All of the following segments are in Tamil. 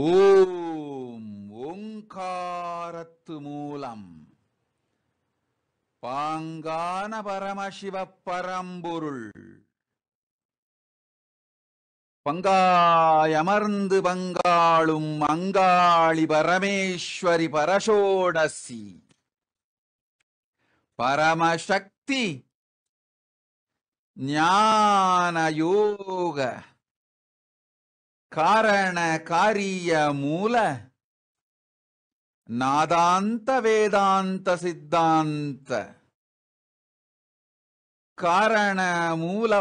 ஓம் ஓங்காரத்து மூலம் பாங்கான பரமசிவ பரம்பொருள் பங்காயமர்ந்து பங்காளும் அங்காளி பரமேஸ்வரி பரசோடசி பரமசக்தி ஞான யோக காரண காரிய மூல நாதாந்த வேதாந்த சித்தாந்த காரண மூல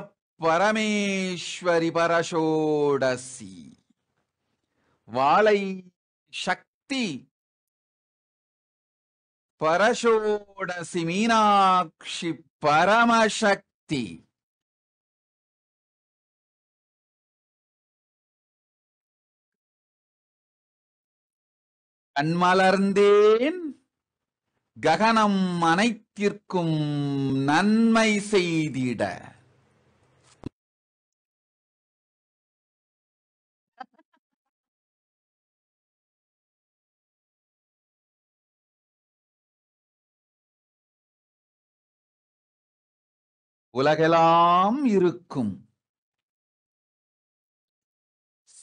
பரமேஸ்வரி பரஷோடசி வாழை சக்தி பரஷோடசி மீனாட்சி பரமசக்தி கண்மலர்ந்தேன் ககனம் அனைத்திற்கும் நன்மை செய்திட உலகெல்லாம் இருக்கும்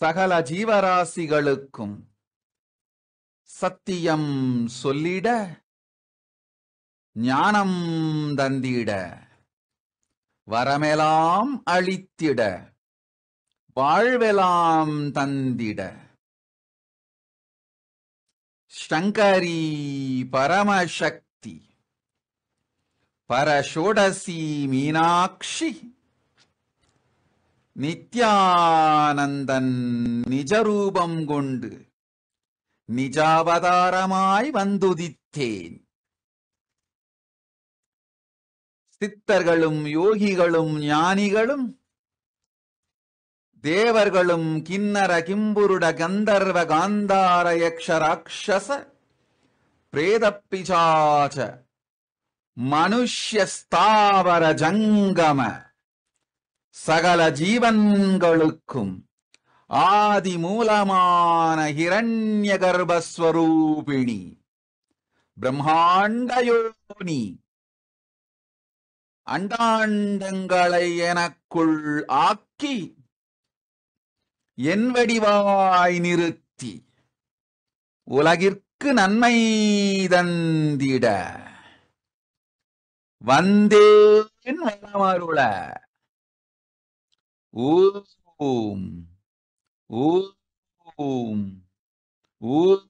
சகல ஜீவராசிகளுக்கும் சத்தியம் சொல்லிட ஞானம் தந்திட வரமெலாம் அழித்திட வாழ்வெலாம் தந்திட ஷங்கரி பரமசக்தி பரஷோடசி மீனாட்சி நித்யானந்தன் நிஜரூபம் கொண்டு நிஜாவதாரமாய் வந்துதித்தேன் சித்தர்களும் யோகிகளும் ஞானிகளும் தேவர்களும் கிண்ணர கிம்புருட கந்தர்வ காந்தார யக்ஷராட்சச பிரேதப்பிசாச்ச மனுஷ்யஸ்தாவர ஜங்கம சகல ஜீவன்களுக்கும் ஆதி மூலமான ஹிரண்ய கர்ப்பஸ்வரூபிணி பிரம்மாண்டயோனி அண்டாண்டங்களை எனக்குள் ஆக்கி என் வடிவாய் நிறுத்தி உலகிற்கு நன்மை தந்திட வந்தேன் வளமருள ஓம் ஓம் ஓம் ஓம்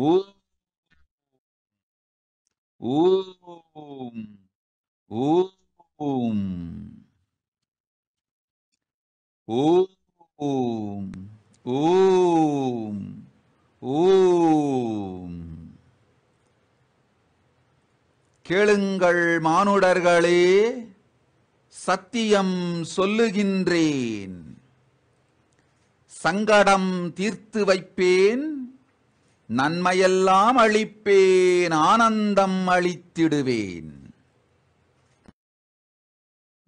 ஓம் ஓம் ஓம் ஓம் ஓம் கேளுங்கள் மானுடர்களே சத்தியம் சொல்லுகின்றேன் சங்கடம் தீர்த்து வைப்பேன் நன்மையெல்லாம் அளிப்பேன் ஆனந்தம் அளித்திடுவேன்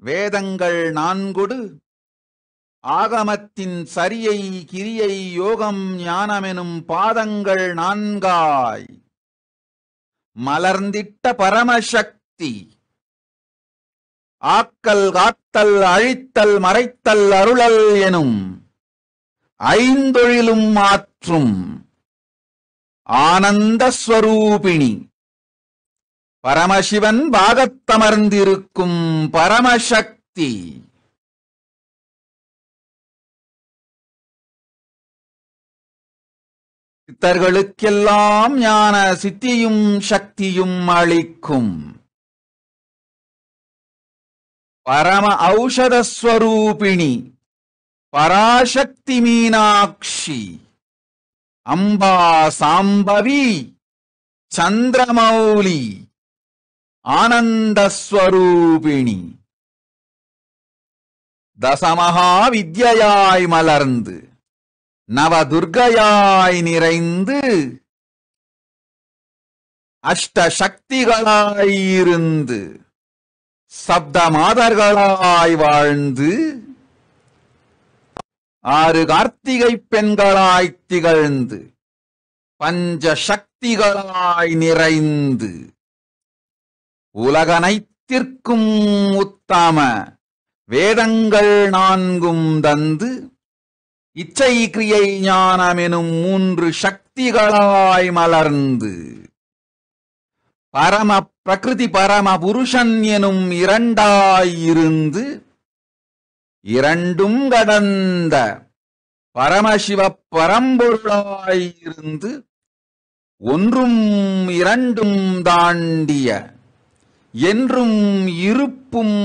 வேதங்கள் நான்கொடு ஆகமத்தின் சரியை கிரியை யோகம் ஞானமெனும் பாதங்கள் நான்காய் மலர்ந்திட்ட பரமசக்தி ஆக்கல் காத்தல் அழித்தல் மறைத்தல் அருளல் எனும் ஐந்தொழிலும் மாற்றும் ஆனந்த ஸ்வரூபிணி பரமசிவன் பாகத்தமர்ந்திருக்கும் பரமசக்தி சித்தர்களுக்கெல்லாம் ஞான சித்தியும் சக்தியும் அளிக்கும் பரம ஔஷதஸ்வரூபிணி பராசக்தி மீனாட்சி அம்பா சாம்பவி சந்திரமௌலி ஆனந்தஸ்வரூபிணி தசமகா வித்யாய் மலர்ந்து நவதுர்கையாய் நிறைந்து அஷ்டசக்திகளாயிருந்து சப்த மாதர்களாய் வாழ்ந்து ஆறு கார்த்திகை பெண்களாய் திகழ்ந்து பஞ்ச சக்திகளாய் நிறைந்து உலகனைத்திற்கும் உத்தாம வேதங்கள் நான்கும் தந்து இச்சை கிரியை ஞானமெனும் மூன்று சக்திகளாய் மலர்ந்து பரம பிரகிருதி பரம புருஷன் எனும் இரண்டாயிருந்து இரண்டும் கடந்த பரமசிவ பரம்பொருளாயிருந்து ஒன்றும் இரண்டும் தாண்டிய என்றும் இருப்பும்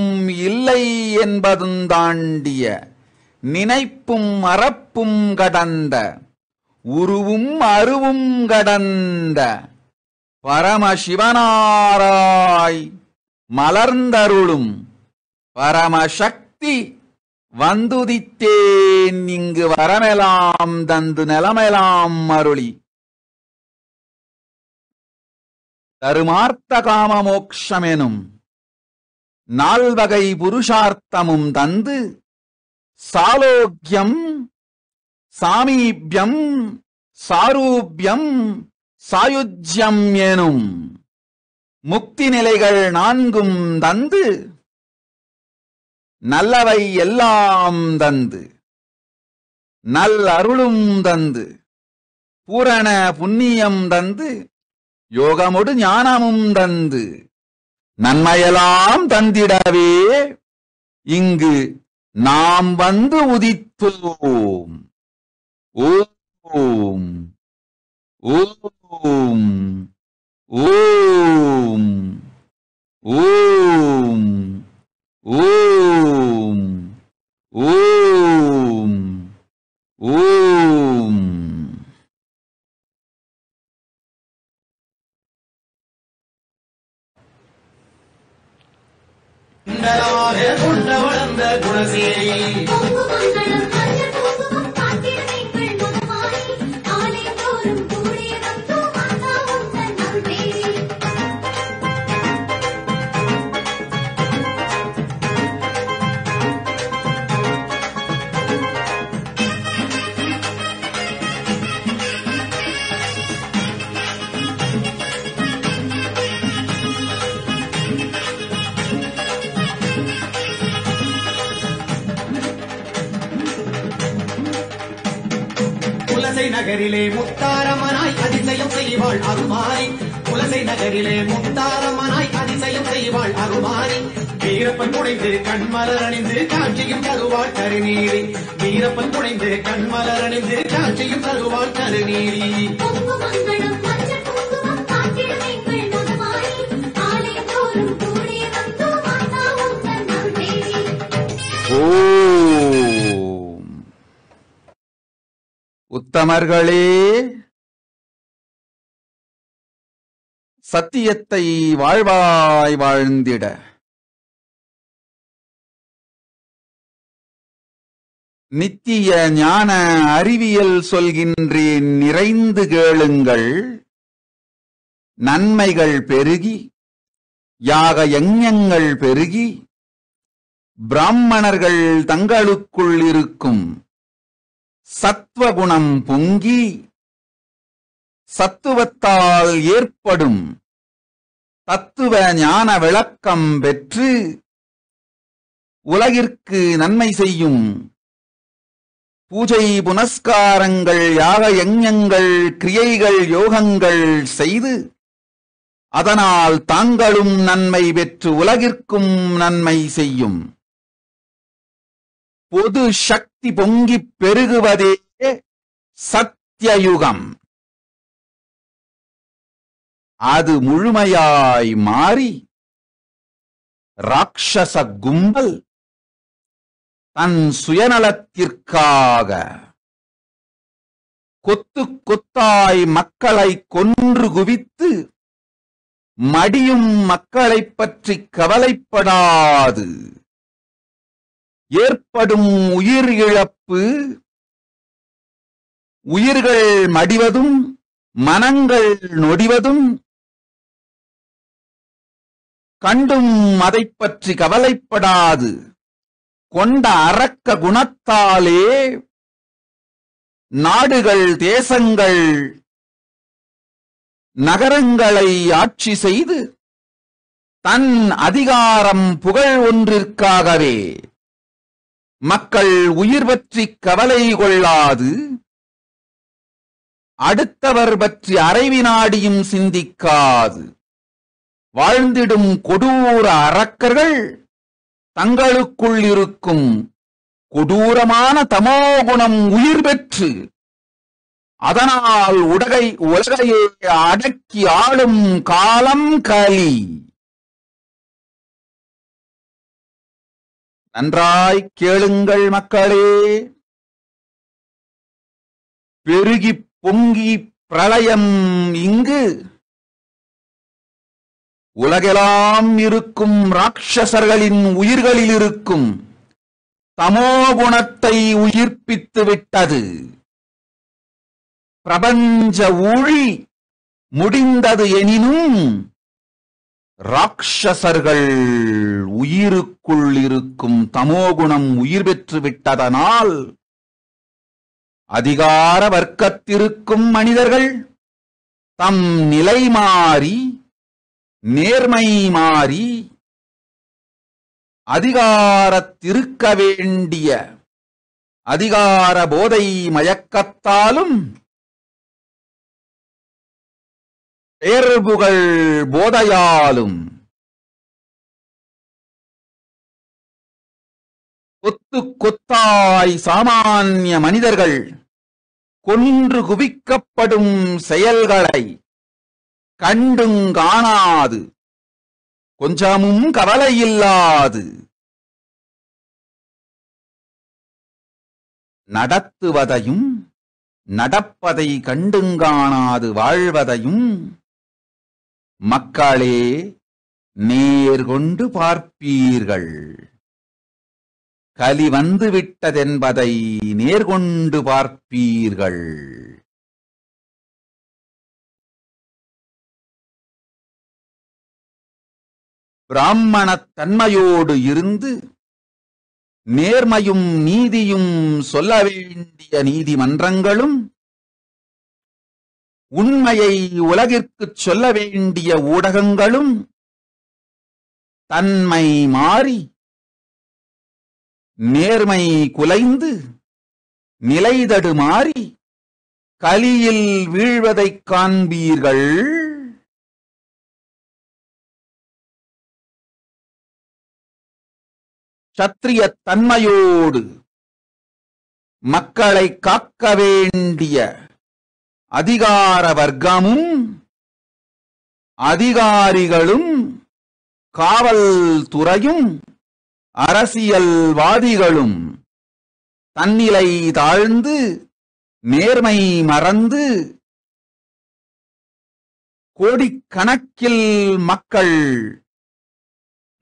இல்லை என்பதும் தாண்டிய நினைப்பும் மறப்பும் கடந்த உருவும் அருவும் கடந்த பரமசிவனாராய் மலர்ந்தருளும் பரமசக்தி வந்துதித்தேன் இங்கு வரமெலாம் தந்து நிலமெலாம் அருளி தருமார்த்த காம மோக்ஷமெனும் நால்வகை புருஷார்த்தமும் தந்து சாலோக்கியம் சாமீபியம் சாரூபியம் சாயுஜ்யம் எனும் முக்தி நிலைகள் நான்கும் தந்து நல்லவை எல்லாம் தந்து நல் அருளும் தந்து பூரண புண்ணியம் தந்து யோகமொடு ஞானமும் தந்து நன்மையெல்லாம் தந்திடவே இங்கு நாம் வந்து உதித்தோம் ஓம் ஓம் ஓம் ஓம் ஓம் ஓம் ஓம் குண்டலாக குண்ட வளர்ந்த குணசேரி நகரிலே முத்தாரமனாய் அதிசயம் செய்வாள் அருமாரி குலசை நகரிலே முத்தாரமனாய் அதிசயம் செய்வாள் அருமாரி வீரப்பன் புனைந்து கண்மலர் அணிந்து காட்சியும் தருவாள் கருநீரி வீரப்பன் புனைந்து கண்மலர் அணிந்து காட்சியும் தருவாள் கருநீரி Ooh. உத்தமர்களே சத்தியத்தை வாழ்வாய் வாழ்ந்திட நித்திய ஞான அறிவியல் சொல்கின்றேன் நிறைந்து கேளுங்கள் நன்மைகள் பெருகி யாக யஞ்ஞங்கள் பெருகி பிராமணர்கள் தங்களுக்குள் இருக்கும் சத்வகுணம் பொங்கி சத்துவத்தால் ஏற்படும் தத்துவ ஞான விளக்கம் பெற்று உலகிற்கு நன்மை செய்யும் பூஜை புனஸ்காரங்கள் யாக யஞ்ஞங்கள் கிரியைகள் யோகங்கள் செய்து அதனால் தாங்களும் நன்மை பெற்று உலகிற்கும் நன்மை செய்யும் பொது சக்தி பொங்கி பெருகுவதே சத்தியயுகம் அது முழுமையாய் மாறி ராட்சச கும்பல் தன் சுயநலத்திற்காக கொத்து கொத்தாய் மக்களை கொன்று குவித்து மடியும் மக்களை பற்றி கவலைப்படாது ஏற்படும் உயிர் இழப்பு உயிர்கள் மடிவதும் மனங்கள் நொடிவதும் கண்டும் அதை பற்றி கவலைப்படாது கொண்ட அரக்க குணத்தாலே நாடுகள் தேசங்கள் நகரங்களை ஆட்சி செய்து தன் அதிகாரம் புகழ் ஒன்றிற்காகவே மக்கள் உயிர் பற்றி கவலை கொள்ளாது அடுத்தவர் பற்றி அறைவினாடியும் சிந்திக்காது வாழ்ந்திடும் கொடூர அரக்கர்கள் தங்களுக்குள் இருக்கும் கொடூரமான தமோகுணம் உயிர் பெற்று அதனால் உடகை உலகையே அடக்கி ஆளும் காலம் கலி நன்றாய் கேளுங்கள் மக்களே பெருகி பொங்கி பிரளயம் இங்கு உலகெல்லாம் இருக்கும் ராட்சசர்களின் உயிர்களில் இருக்கும் தமோகுணத்தை உயிர்ப்பித்து விட்டது பிரபஞ்ச ஊழி முடிந்தது எனினும் ராட்சசர்கள் உயிருக்குள் இருக்கும் தமோகுணம் உயிர் பெற்று விட்டதனால் அதிகார வர்க்கத்திருக்கும் மனிதர்கள் தம் நிலை மாறி நேர்மை மாறி அதிகாரத்திருக்க வேண்டிய அதிகார போதை மயக்கத்தாலும் பேர்புகழ் போதையாலும் கொத்து கொத்தாய் சாமானிய மனிதர்கள் கொன்று குவிக்கப்படும் செயல்களை கண்டும் காணாது கொஞ்சமும் கவலை இல்லாது நடத்துவதையும் நடப்பதை கண்டுங்காணாது வாழ்வதையும் மக்களே நேர்கொண்டு பார்ப்பீர்கள் கலி வந்து விட்டதென்பதை நேர்கொண்டு பார்ப்பீர்கள் பிராமணத் தன்மையோடு இருந்து நேர்மையும் நீதியும் சொல்ல வேண்டிய நீதிமன்றங்களும் உண்மையை உலகிற்குச் சொல்ல வேண்டிய ஊடகங்களும் தன்மை மாறி நேர்மை குலைந்து நிலைதடு மாறி கலியில் வீழ்வதைக் காண்பீர்கள் சத்திரிய தன்மையோடு மக்களை காக்க வேண்டிய அதிகார வர்க்கமும் அதிகாரிகளும் காவல்துறையும் அரசியல்வாதிகளும் தன்னிலை தாழ்ந்து நேர்மை மறந்து கோடிக்கணக்கில் மக்கள்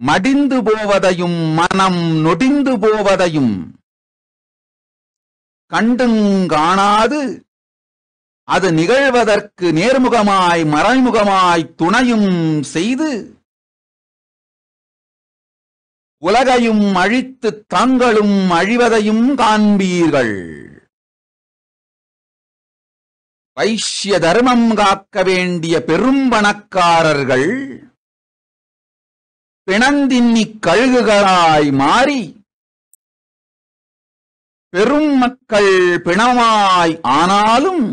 மடிந்து போவதையும் மனம் நொடிந்து போவதையும் கண்டுங் காணாது அது நிகழ்வதற்கு நேர்முகமாய் மறைமுகமாய் துணையும் செய்து உலகையும் அழித்து தாங்களும் அழிவதையும் காண்பீர்கள் வைஷ்ய தர்மம் காக்க வேண்டிய பெரும் பணக்காரர்கள் பிணந்தின்னி கழுகுகளாய் மாறி பெரும் மக்கள் பிணமாய் ஆனாலும்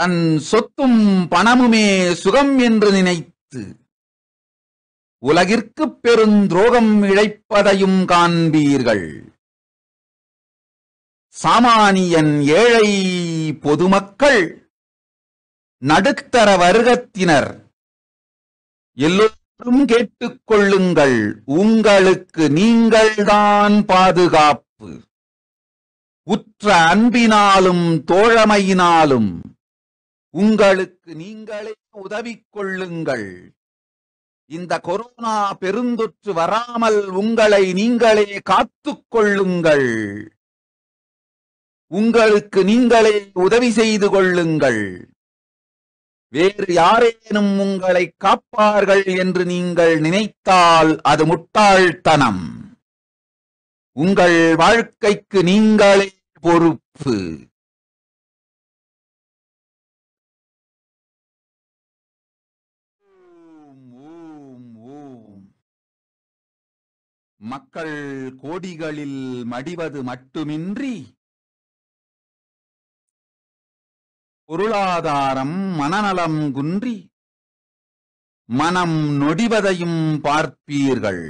தன் சொத்தும் பணமுமே சுகம் என்று நினைத்து உலகிற்கு பெருந்துரோகம் இழைப்பதையும் காண்பீர்கள் சாமானியன் ஏழை பொதுமக்கள் நடுத்தர வர்க்கத்தினர் எல்லோரும் கேட்டுக்கொள்ளுங்கள் உங்களுக்கு நீங்கள்தான் பாதுகாப்பு உற்ற அன்பினாலும் தோழமையினாலும் உங்களுக்கு நீங்களே உதவி கொள்ளுங்கள் இந்த கொரோனா பெருந்தொற்று வராமல் உங்களை நீங்களே காத்துக் கொள்ளுங்கள் உங்களுக்கு நீங்களே உதவி செய்து கொள்ளுங்கள் வேறு யாரேனும் உங்களை காப்பார்கள் என்று நீங்கள் நினைத்தால் அது முட்டாள்தனம் உங்கள் வாழ்க்கைக்கு நீங்களே பொறுப்பு மக்கள் கோடிகளில் மடிவது மட்டுமின்றி பொருளாதாரம் மனநலம் குன்றி மனம் நொடிவதையும் பார்ப்பீர்கள்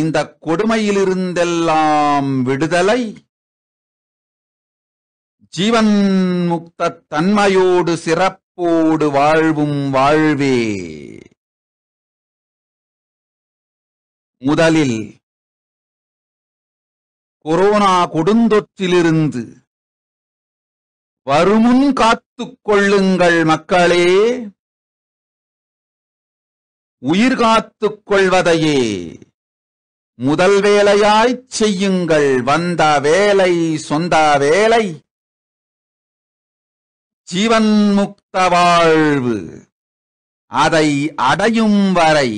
இந்த கொடுமையிலிருந்தெல்லாம் விடுதலை ஜீவன் முக்த தன்மையோடு சிறப்போடு வாழ்வும் வாழ்வே முதலில் கொரோனா கொடுந்தொற்றிலிருந்து வருமுன் காத்துக் கொள்ளுங்கள் மக்களே உயிர் காத்துக் கொள்வதையே முதல் வேலையாய்ச் செய்யுங்கள் வந்த வேலை சொந்த வேலை ஜீவன் முக்த வாழ்வு அதை அடையும் வரை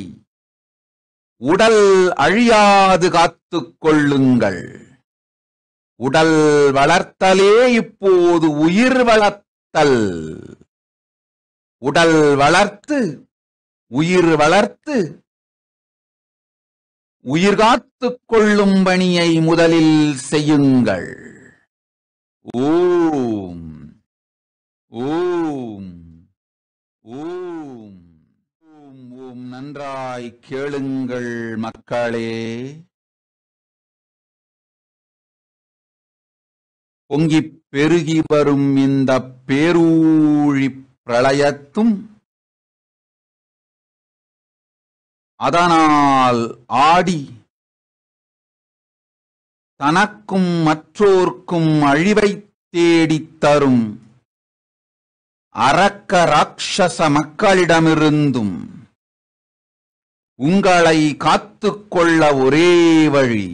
உடல் அழியாது காத்து கொள்ளுங்கள் உடல் வளர்த்தலே இப்போது உயிர் வளர்த்தல் உடல் வளர்த்து உயிர் வளர்த்து உயிர் காத்து கொள்ளும் பணியை முதலில் செய்யுங்கள் ஓம் ஓம் ஓம் மிகவும் நன்றாய் கேளுங்கள் மக்களே பொங்கி பெருகி வரும் இந்த பேரூழி பிரளயத்தும் அதனால் ஆடி தனக்கும் மற்றோர்க்கும் அழிவைத் தேடித் தரும் அரக்க ராட்சச மக்களிடமிருந்தும் உங்களை காத்துக்கொள்ள ஒரே வழி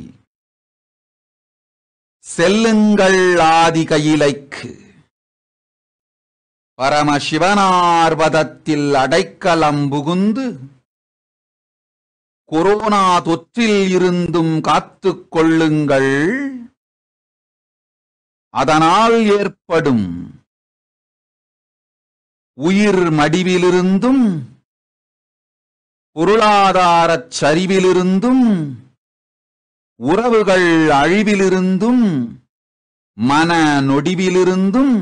செல்லுங்கள் ஆதி கையிலைக்கு பரமசிவனார்வதத்தில் அடைக்கலம் புகுந்து கொரோனா தொற்றில் இருந்தும் காத்து கொள்ளுங்கள் அதனால் ஏற்படும் உயிர் மடிவிலிருந்தும் பொருளாதாரச் சரிவிலிருந்தும் உறவுகள் அழிவிலிருந்தும் மன நொடிவிலிருந்தும்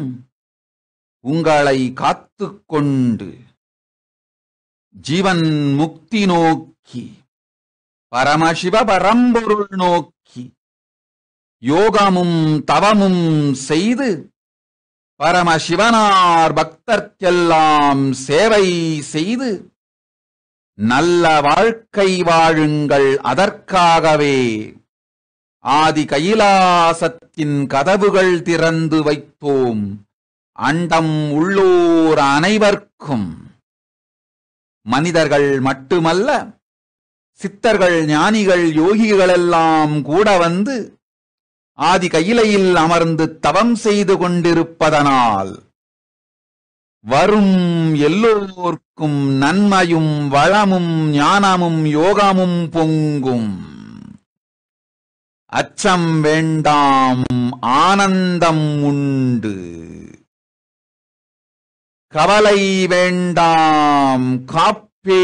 உங்களை காத்து கொண்டு ஜீவன் முக்தி நோக்கி பரமசிவ பரம்பொருள் நோக்கி யோகமும் தவமும் செய்து பரமசிவனார் பக்தர்க்கெல்லாம் சேவை செய்து நல்ல வாழ்க்கை வாழுங்கள் அதற்காகவே ஆதி கைலாசத்தின் கதவுகள் திறந்து வைத்தோம் அண்டம் உள்ளோர் அனைவர்க்கும் மனிதர்கள் மட்டுமல்ல சித்தர்கள் ஞானிகள் யோகிகளெல்லாம் கூட வந்து ஆதி கையிலையில் அமர்ந்து தவம் செய்து கொண்டிருப்பதனால் வரும் எல்லோர்க்கும் நன்மையும் வளமும் ஞானமும் யோகமும் பொங்கும் அச்சம் வேண்டாம் ஆனந்தம் உண்டு கவலை வேண்டாம் காப்பே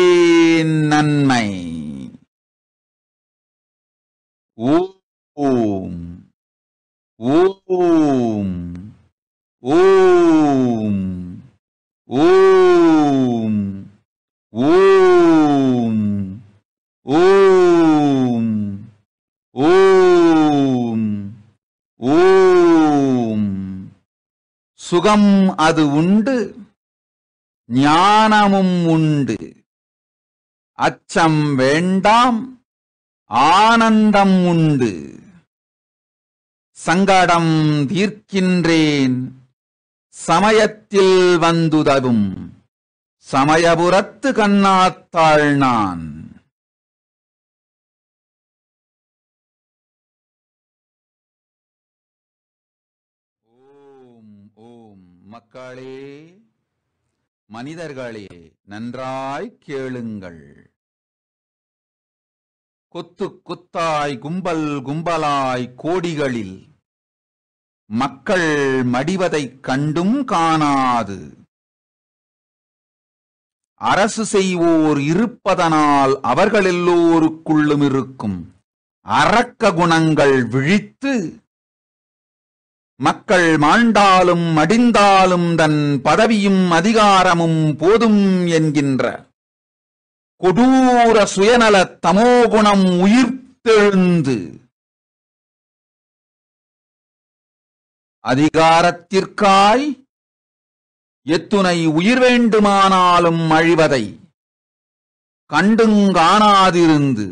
நன்மை ஓம் ஓம் ஓம் ஓம் ஓம் ஓம் ஓம் ஓம் சுகம் அது உண்டு ஞானமும் உண்டு அச்சம் வேண்டாம் ஆனந்தம் உண்டு சங்கடம் தீர்க்கின்றேன் சமயத்தில் வந்துதவும் சமயபுரத்து கண்ணாத்தாள் நான் ஓம் ஓம் மக்களே மனிதர்களே நன்றாய் கேளுங்கள் கொத்து கொத்தாய் கும்பல் கும்பலாய் கோடிகளில் மக்கள் மடிவதைக் கண்டும் காணாது அரசு செய்வோர் இருப்பதனால் அவர்கள் எல்லோருக்குள்ளும் இருக்கும் அரக்க குணங்கள் விழித்து மக்கள் மாண்டாலும் மடிந்தாலும் தன் பதவியும் அதிகாரமும் போதும் என்கின்ற கொடூர சுயநல தமோகுணம் உயிர்த்தெழுந்து அதிகாரத்திற்காய் எத்துணை உயிர் வேண்டுமானாலும் அழிவதை கண்டுங்காணாதிருந்து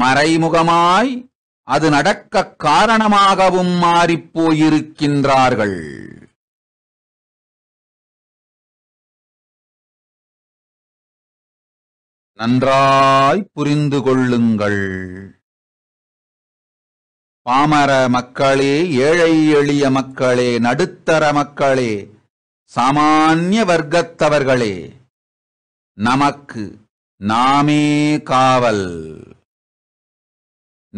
மறைமுகமாய் அது நடக்க காரணமாகவும் மாறிப்போயிருக்கின்றார்கள் நன்றாய் புரிந்து கொள்ளுங்கள் பாமர மக்களே ஏழை எளிய மக்களே நடுத்தர மக்களே சாமானிய வர்க்கத்தவர்களே நமக்கு நாமே காவல்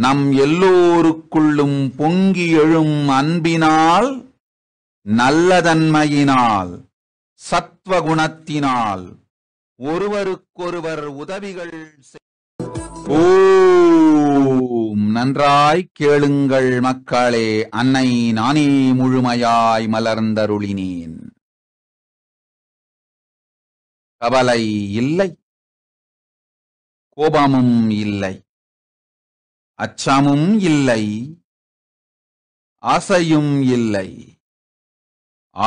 நம் எல்லோருக்குள்ளும் பொங்கி எழும் அன்பினால் நல்லதன்மையினால் சத்வகுணத்தினால் ஒருவருக்கொருவர் உதவிகள் ஓம் நன்றாய் கேளுங்கள் மக்களே அன்னை நானே முழுமையாய் மலர்ந்தருளினேன் கவலை இல்லை கோபமும் இல்லை அச்சமும் இல்லை ஆசையும் இல்லை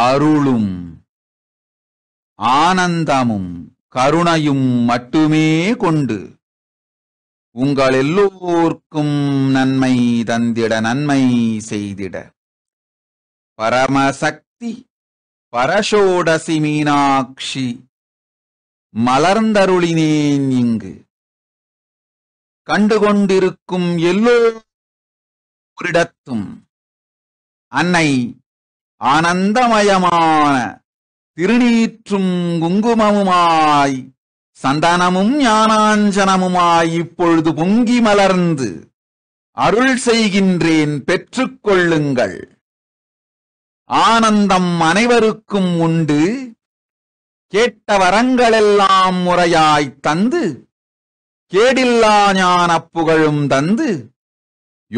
அருளும் ஆனந்தமும் கருணையும் மட்டுமே கொண்டு உங்கள் எல்லோர்க்கும் நன்மை தந்திட நன்மை செய்திட பரமசக்தி பரஷோடசி மீனாட்சி மலர்ந்தருளினேன் இங்கு கண்டுகொண்டிருக்கும் எல்லோரிடத்தும் அன்னை ஆனந்தமயமான திருநீற்றும் குங்குமமுமாய் சந்தானமும் ஞானாஞ்சனமுமாய் இப்பொழுது பொங்கி மலர்ந்து அருள் செய்கின்றேன் பெற்றுக்கொள்ளுங்கள் ஆனந்தம் அனைவருக்கும் உண்டு கேட்ட வரங்களெல்லாம் முறையாய்த் தந்து கேடில்லா ஞான புகழும் தந்து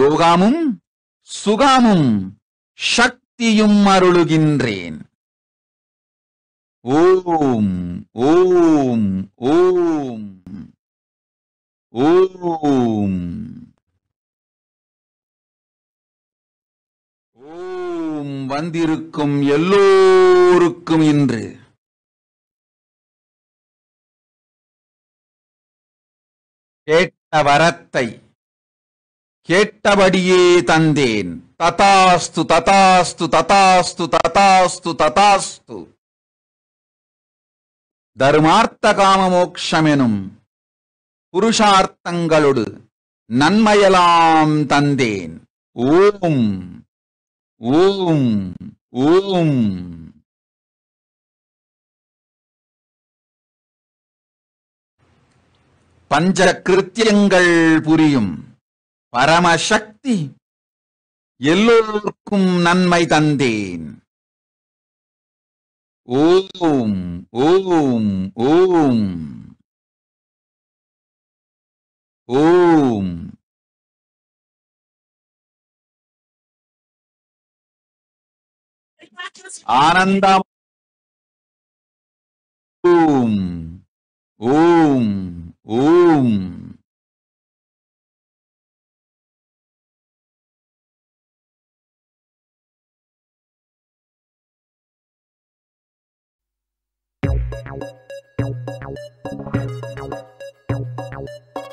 யோகாமும் சுகாமும் சக்தியும் அருளுகின்றேன் ஓம் ஓம் ஓம் ஓம் ஓம் வந்திருக்கும் எல்லோருக்கும் இன்று கேட்ட வரத்தை கேட்டபடியே தந்தேன் ததாஸ்து ததாஸ்து ததாஸ்து ததாஸ்து ததாஸ்து தருமார்த்த காம மோக்ஷமெனும் புருஷார்த்தங்களோடு நன்மையலாம் தந்தேன் ஓம் ஓம் ஓம் பஞ்ச கிருத்தியங்கள் புரியும் பரமசக்தி எல்லோருக்கும் நன்மை தந்தேன் ஓம் ஓம் ஓம் ஓம் ஆனந்தம் ஓம் ஓம் ஓம் Thank you.